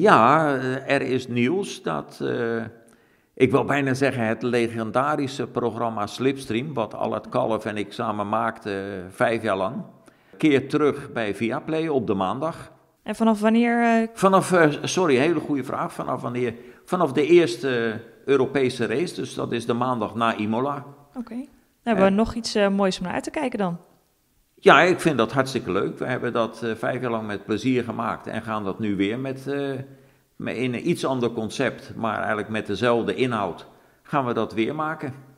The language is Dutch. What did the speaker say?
Ja, eh, er is nieuws dat, eh, ik wil bijna zeggen het legendarische programma Slipstream, wat Allard Kalf en ik samen maakten eh, vijf jaar lang, keert terug bij Viaplay op de maandag. En vanaf wanneer? Vanaf, sorry, hele goede vraag. Vanaf wanneer? Vanaf de eerste Europese race, dus dat is de maandag na Imola. Oké. Nou, hebben we nog iets moois om naar uit te kijken dan. Ja, ik vind dat hartstikke leuk. We hebben dat eh, vijf jaar lang met plezier gemaakt en gaan dat nu weer met, eh, met in een iets ander concept, maar eigenlijk met dezelfde inhoud, gaan we dat weer maken.